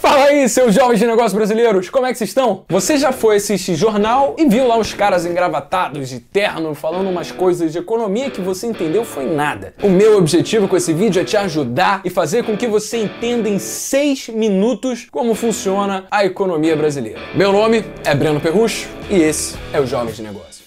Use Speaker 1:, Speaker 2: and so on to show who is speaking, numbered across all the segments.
Speaker 1: Fala aí, seus jovens de negócios brasileiros, como é que vocês estão? Você já foi assistir jornal e viu lá os caras engravatados de terno falando umas coisas de economia que você entendeu foi nada. O meu objetivo com esse vídeo é te ajudar e fazer com que você entenda em 6 minutos como funciona a economia brasileira. Meu nome é Breno Perrucho e esse é o Jovens de Negócios.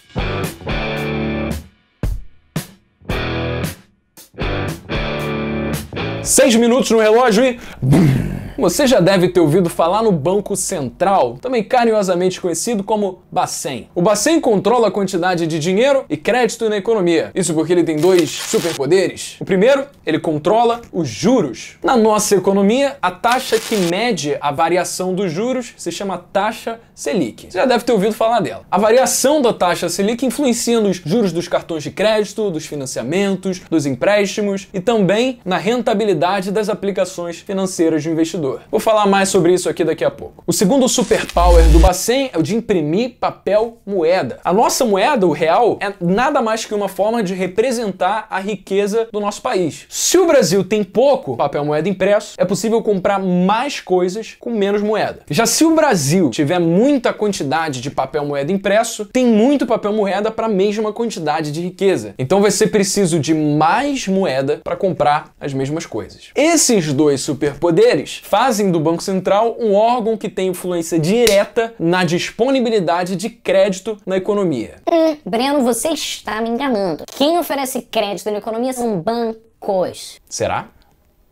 Speaker 1: Seis minutos no relógio e. Você já deve ter ouvido falar no Banco Central, também carinhosamente conhecido como Bacen. O Bacen controla a quantidade de dinheiro e crédito na economia. Isso porque ele tem dois superpoderes. O primeiro, ele controla os juros. Na nossa economia, a taxa que mede a variação dos juros se chama taxa Selic. Você já deve ter ouvido falar dela. A variação da taxa Selic influencia nos juros dos cartões de crédito, dos financiamentos, dos empréstimos e também na rentabilidade das aplicações financeiras do investidor computador. Vou falar mais sobre isso aqui daqui a pouco. O segundo superpower do Bacen é o de imprimir papel moeda. A nossa moeda, o real, é nada mais que uma forma de representar a riqueza do nosso país. Se o Brasil tem pouco papel moeda impresso, é possível comprar mais coisas com menos moeda. Já se o Brasil tiver muita quantidade de papel moeda impresso, tem muito papel moeda para a mesma quantidade de riqueza. Então vai ser preciso de mais moeda para comprar as mesmas coisas. Esses dois superpoderes fazem do Banco Central um órgão que tem influência direta na disponibilidade de crédito na economia. Hum, Breno, você está me enganando. Quem oferece crédito na economia são bancos. Será?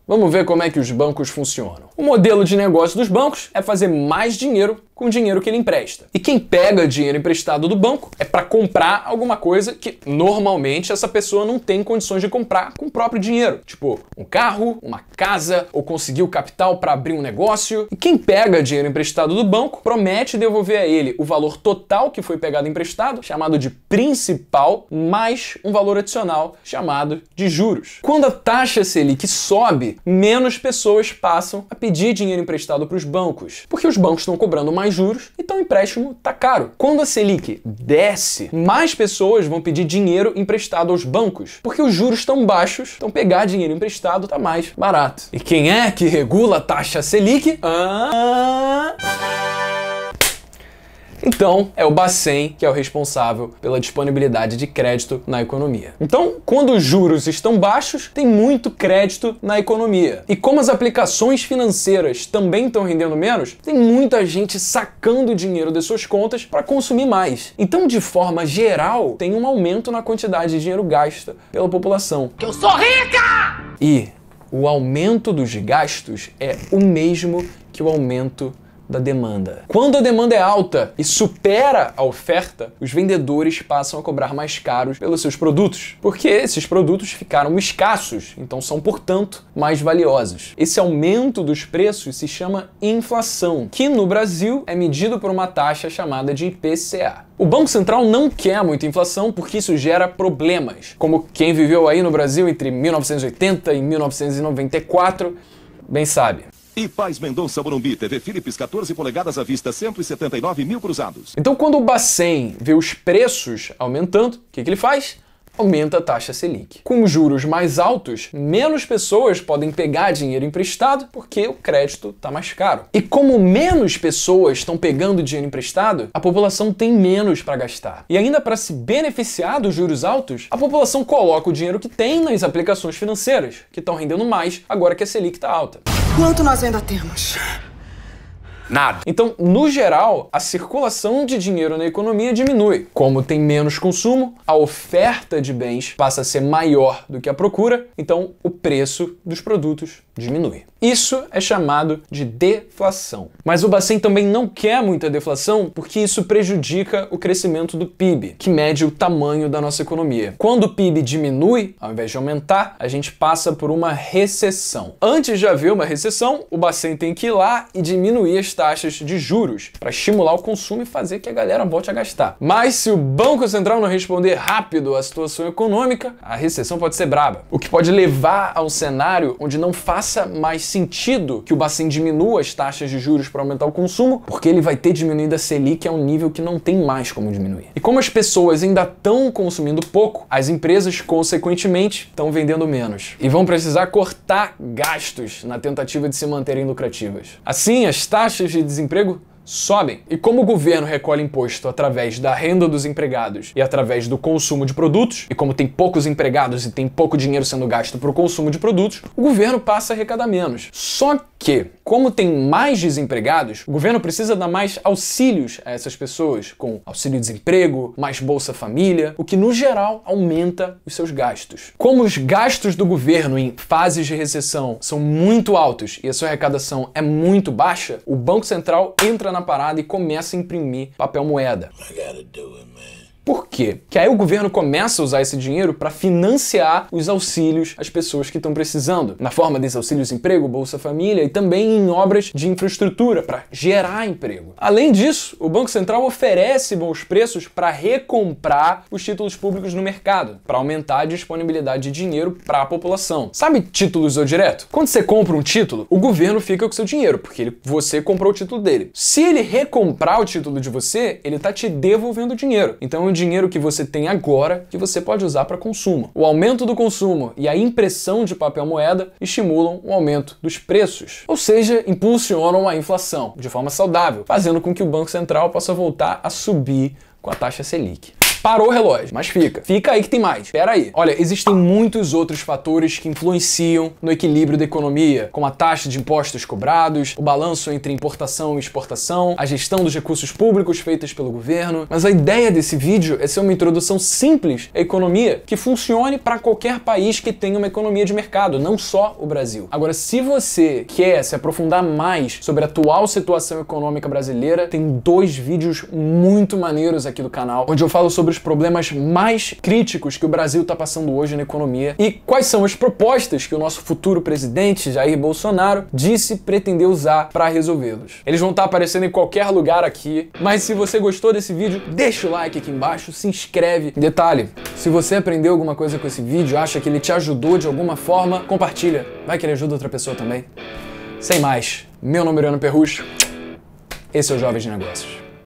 Speaker 1: Vamos ver como é que os bancos funcionam. O modelo de negócio dos bancos é fazer mais dinheiro com o dinheiro que ele empresta. E quem pega dinheiro emprestado do banco é para comprar alguma coisa que normalmente essa pessoa não tem condições de comprar com o próprio dinheiro, tipo um carro, uma casa ou conseguir o capital para abrir um negócio. E quem pega dinheiro emprestado do banco promete devolver a ele o valor total que foi pegado emprestado, chamado de principal, mais um valor adicional chamado de juros. Quando a taxa Selic sobe, menos pessoas passam a pedir pedir dinheiro emprestado para os bancos, porque os bancos estão cobrando mais juros, então o empréstimo tá caro. Quando a Selic desce, mais pessoas vão pedir dinheiro emprestado aos bancos, porque os juros estão baixos, então pegar dinheiro emprestado tá mais barato. E quem é que regula a taxa Selic? Ah... Então, é o Bacen que é o responsável pela disponibilidade de crédito na economia. Então, quando os juros estão baixos, tem muito crédito na economia. E como as aplicações financeiras também estão rendendo menos, tem muita gente sacando dinheiro de suas contas para consumir mais. Então, de forma geral, tem um aumento na quantidade de dinheiro gasta pela população. Que eu sou rica! E o aumento dos gastos é o mesmo que o aumento da demanda. Quando a demanda é alta e supera a oferta, os vendedores passam a cobrar mais caros pelos seus produtos, porque esses produtos ficaram escassos, então são, portanto, mais valiosos. Esse aumento dos preços se chama inflação, que no Brasil é medido por uma taxa chamada de IPCA. O Banco Central não quer muita inflação porque isso gera problemas, como quem viveu aí no Brasil entre 1980 e 1994 bem sabe. E Paz Mendonça Morumbi, TV Philips, 14 polegadas à vista, 179 mil cruzados. Então quando o Bacen vê os preços aumentando, o que, que ele faz? aumenta a taxa Selic. Com juros mais altos, menos pessoas podem pegar dinheiro emprestado porque o crédito está mais caro. E como menos pessoas estão pegando dinheiro emprestado, a população tem menos para gastar. E ainda para se beneficiar dos juros altos, a população coloca o dinheiro que tem nas aplicações financeiras, que estão rendendo mais agora que a Selic está alta. Quanto nós ainda temos? Nada. Então, no geral, a circulação de dinheiro na economia diminui. Como tem menos consumo, a oferta de bens passa a ser maior do que a procura, então o preço dos produtos diminuir. Isso é chamado de deflação. Mas o Bacen também não quer muita deflação porque isso prejudica o crescimento do PIB, que mede o tamanho da nossa economia. Quando o PIB diminui, ao invés de aumentar, a gente passa por uma recessão. Antes de haver uma recessão, o Bacen tem que ir lá e diminuir as taxas de juros para estimular o consumo e fazer que a galera volte a gastar. Mas se o Banco Central não responder rápido à situação econômica, a recessão pode ser braba, o que pode levar a um cenário onde não faça mais sentido que o Bacen diminua as taxas de juros para aumentar o consumo, porque ele vai ter diminuído a Selic a um nível que não tem mais como diminuir. E como as pessoas ainda estão consumindo pouco, as empresas, consequentemente, estão vendendo menos e vão precisar cortar gastos na tentativa de se manterem lucrativas. Assim, as taxas de desemprego sobem. E como o governo recolhe imposto através da renda dos empregados e através do consumo de produtos, e como tem poucos empregados e tem pouco dinheiro sendo gasto para o consumo de produtos, o governo passa a arrecadar menos. Só que, como tem mais desempregados, o governo precisa dar mais auxílios a essas pessoas, com auxílio-desemprego, mais Bolsa Família, o que no geral aumenta os seus gastos. Como os gastos do governo em fases de recessão são muito altos e a sua arrecadação é muito baixa, o Banco Central entra na na parada e começa a imprimir papel moeda. I gotta do it, man. Por quê? Que aí o governo começa a usar esse dinheiro para financiar os auxílios às pessoas que estão precisando, na forma desses auxílios emprego, Bolsa Família e também em obras de infraestrutura para gerar emprego. Além disso, o Banco Central oferece bons preços para recomprar os títulos públicos no mercado, para aumentar a disponibilidade de dinheiro para a população. Sabe títulos ou direto? Quando você compra um título, o governo fica com seu dinheiro, porque ele, você comprou o título dele. Se ele recomprar o título de você, ele está te devolvendo o dinheiro. Então o dinheiro que você tem agora que você pode usar para consumo. O aumento do consumo e a impressão de papel moeda estimulam o aumento dos preços, ou seja, impulsionam a inflação de forma saudável, fazendo com que o Banco Central possa voltar a subir com a taxa Selic. Parou o relógio, mas fica. Fica aí que tem mais. Pera aí. Olha, existem muitos outros fatores que influenciam no equilíbrio da economia, como a taxa de impostos cobrados, o balanço entre importação e exportação, a gestão dos recursos públicos feitas pelo governo. Mas a ideia desse vídeo é ser uma introdução simples à economia que funcione para qualquer país que tenha uma economia de mercado, não só o Brasil. Agora, se você quer se aprofundar mais sobre a atual situação econômica brasileira, tem dois vídeos muito maneiros aqui do canal, onde eu falo sobre sobre os problemas mais críticos que o Brasil está passando hoje na economia e quais são as propostas que o nosso futuro presidente Jair Bolsonaro disse pretender usar para resolvê-los. Eles vão estar tá aparecendo em qualquer lugar aqui, mas se você gostou desse vídeo, deixa o like aqui embaixo, se inscreve. Detalhe, se você aprendeu alguma coisa com esse vídeo, acha que ele te ajudou de alguma forma, compartilha. Vai que ele ajuda outra pessoa também. Sem mais, meu nome é Bruno Perrucho. Esse é o Jovens de Negócios.